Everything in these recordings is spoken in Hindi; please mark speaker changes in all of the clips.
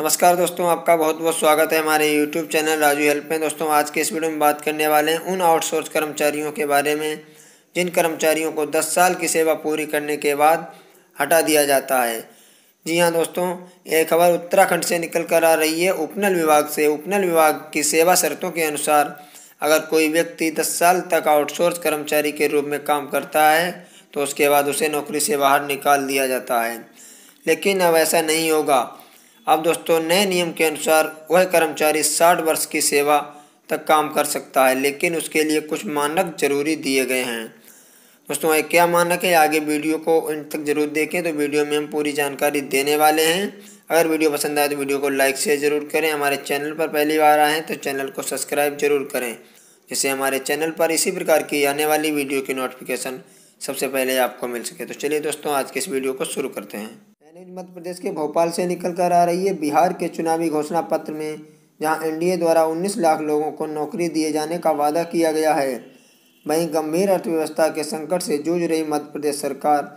Speaker 1: नमस्कार दोस्तों आपका बहुत बहुत स्वागत है हमारे यूट्यूब चैनल राजू हेल्प में दोस्तों आज के इस वीडियो में बात करने वाले हैं उन आउटसोर्स कर्मचारियों के बारे में जिन कर्मचारियों को 10 साल की सेवा पूरी करने के बाद हटा दिया जाता है जी हाँ दोस्तों ये खबर उत्तराखंड से निकल कर आ रही है उपनल विभाग से उपनल विभाग की सेवा शर्तों के अनुसार अगर कोई व्यक्ति दस साल तक आउटसोर्स कर्मचारी के रूप में काम करता है तो उसके बाद उसे नौकरी से बाहर निकाल दिया जाता है लेकिन अब ऐसा नहीं होगा अब दोस्तों नए नियम के अनुसार वह कर्मचारी साठ वर्ष की सेवा तक काम कर सकता है लेकिन उसके लिए कुछ मानक जरूरी दिए गए हैं दोस्तों ये क्या मानक है आगे वीडियो को इन तक जरूर देखें तो वीडियो में हम पूरी जानकारी देने वाले हैं अगर वीडियो पसंद आए तो वीडियो को लाइक शेयर जरूर करें हमारे चैनल पर पहली बार आए हैं तो चैनल को सब्सक्राइब जरूर करें जिससे हमारे चैनल पर इसी प्रकार की आने वाली वीडियो की नोटिफिकेशन सबसे पहले आपको मिल सके तो चलिए दोस्तों आज के इस वीडियो को शुरू करते हैं न्यूज मध्य प्रदेश के भोपाल से निकल कर आ रही है बिहार के चुनावी घोषणा पत्र में जहां एनडीए द्वारा 19 लाख लोगों को नौकरी दिए जाने का वादा किया गया है वहीं गंभीर अर्थव्यवस्था के संकट से जूझ रही मध्य प्रदेश सरकार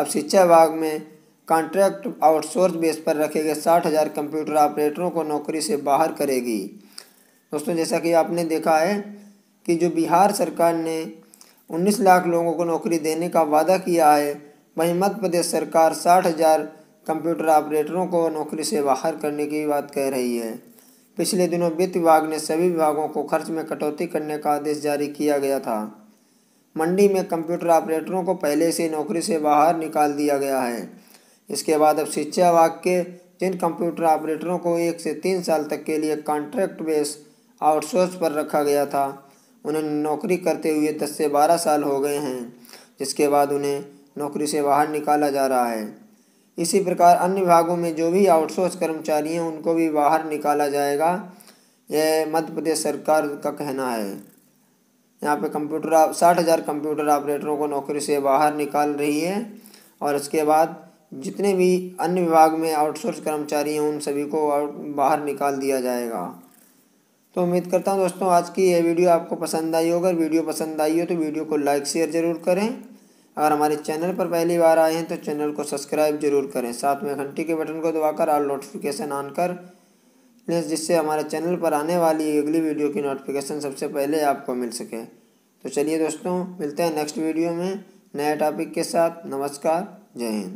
Speaker 1: अब शिक्षा विभाग में कॉन्ट्रैक्ट आउटसोर्स बेस पर रखे गए साठ हज़ार कंप्यूटर ऑपरेटरों को नौकरी से बाहर करेगी दोस्तों जैसा कि आपने देखा है कि जो बिहार सरकार ने 19 लाख लोगों को नौकरी देने का वादा किया है वहीं मध्य प्रदेश सरकार साठ हजार कंप्यूटर ऑपरेटरों को नौकरी से बाहर करने की बात कह रही है पिछले दिनों वित्त विभाग ने सभी विभागों को खर्च में कटौती करने का आदेश जारी किया गया था मंडी में कंप्यूटर ऑपरेटरों को पहले से नौकरी से बाहर निकाल दिया गया है इसके बाद अब शिक्षा विभाग के जिन कंप्यूटर ऑपरेटरों को एक से तीन साल तक के लिए कॉन्ट्रैक्ट बेस आउटसोर्स पर रखा गया था उन्हें नौकरी करते हुए दस से बारह साल हो गए हैं जिसके बाद उन्हें नौकरी से बाहर निकाला जा रहा है इसी प्रकार अन्य विभागों में जो भी आउटसोर्स कर्मचारी हैं उनको भी बाहर निकाला जाएगा यह मध्य प्रदेश सरकार का कहना है यहाँ पे कंप्यूटर साठ हज़ार कंप्यूटर ऑपरेटरों को नौकरी से बाहर निकाल रही है और इसके बाद जितने भी अन्य विभाग में आउटसोर्स कर्मचारी हैं उन सभी को बाहर निकाल दिया जाएगा तो उम्मीद करता हूँ दोस्तों आज की यह वीडियो आपको पसंद आई अगर वीडियो पसंद आई हो तो वीडियो को लाइक शेयर ज़रूर करें अगर हमारे चैनल पर पहली बार आए हैं तो चैनल को सब्सक्राइब जरूर करें साथ में घंटी के बटन को दबाकर और नोटिफिकेशन ऑन कर लें जिससे हमारे चैनल पर आने वाली अगली वीडियो की नोटिफिकेशन सबसे पहले आपको मिल सके तो चलिए दोस्तों मिलते हैं नेक्स्ट वीडियो में नए टॉपिक के साथ नमस्कार जय हिंद